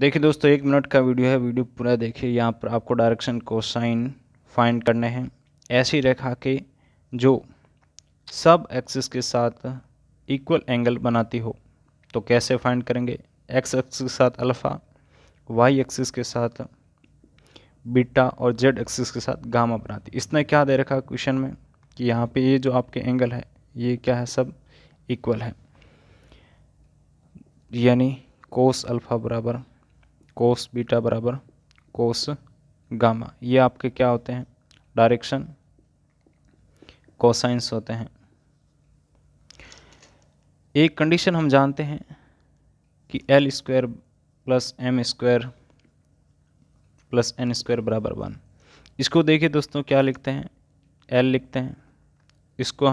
देखिए दोस्तों एक मिनट का वीडियो है वीडियो पूरा देखिए यहाँ पर आपको डायरेक्शन को साइन फाइंड करने हैं ऐसी रेखा के जो सब एक्सिस के साथ इक्वल एंगल बनाती हो तो कैसे फाइंड करेंगे एक्स एक्सिस के साथ अल्फ़ा वाई एक्सिस के साथ बीटा और जेड एक्सिस के साथ गामा बनाती इसने क्या दे रखा क्वेश्चन में कि यहाँ पे ये जो आपके एंगल है ये क्या है सब इक्वल है यानी कोस अल्फ़ा बराबर कोस बीटा बराबर कोस गामा ये आपके क्या होते हैं डायरेक्शन कोसाइंस होते हैं एक कंडीशन हम जानते हैं कि l square plus m square plus n square बराबर वन इसको देखिए दोस्तों क्या लिखते हैं एल लिखते हैं इसको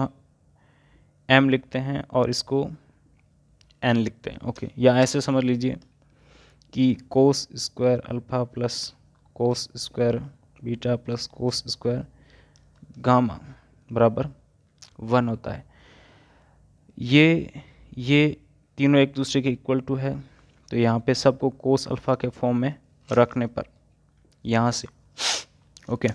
एम लिखते हैं और इसको एन लिखते हैं ओके या ऐसे समझ लीजिए कि cos square alpha plus cos square beta plus cos square gamma बराबर वन होता है ये ये तीनों एक दूसरे के इक्वल टू है तो यहाँ पे सबको कोस अल्फ़ा के फॉर्म में रखने पर यहाँ से okay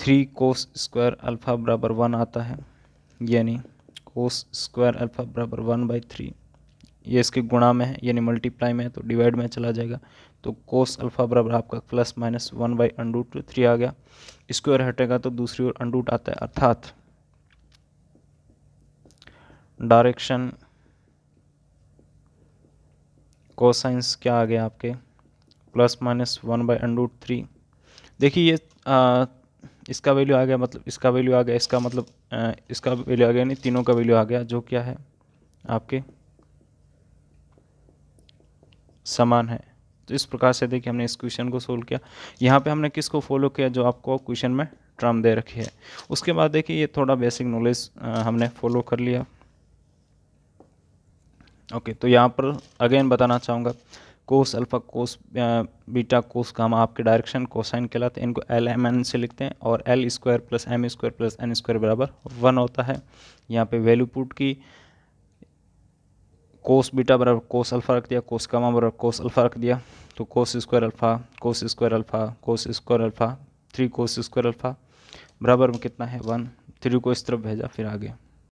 three cos square alpha बराबर वन आता है यानी कोस स्क्वायर अल्फ़ा बराबर वन बाई थ्री ये इसके गुणा में है यानी मल्टीप्लाई में है तो डिवाइड में चला जाएगा तो कोस अल्फ़ा बराबर आपका plus minus one by under root three आ गया स्क्वायर हटेगा तो दूसरी ओर अंडूट आता है अर्थात डायरेक्शन कोसाइंस क्या आ गया आपके plus minus one by under root three देखिए ये आ, इसका वैल्यू आ गया मतलब इसका वैल्यू आ गया इसका मतलब आ, इसका वैल्यू आ गया यानी तीनों का वैल्यू आ गया जो क्या है आपके समान है तो इस प्रकार से देखिए हमने इस क्वेश्चन को सोल्व किया यहाँ पे हमने किसको फॉलो किया जो आपको क्वेश्चन में ट्रम दे रखी है उसके बाद देखिए ये थोड़ा बेसिक नॉलेज हमने फॉलो कर लिया ओके तो यहाँ पर अगेन बताना चाहूँगा कोस अल्फ़ा कोस बीटा कोस का हम आपके डायरेक्शन कोसाइन कहलाते हैं इनको एल एम एन से लिखते हैं और l square plus m square plus n square बराबर वन होता है यहाँ पे वैल्यू पुट की कोस बीटा बराबर कोस अल्फा रख दिया कोस कमा बराबर कोस अल्फा रख दिया तो cos square alpha cos square alpha cos square alpha three cos square alpha बराबर में कितना है वन थ्री को इस तरफ भेजा फिर आगे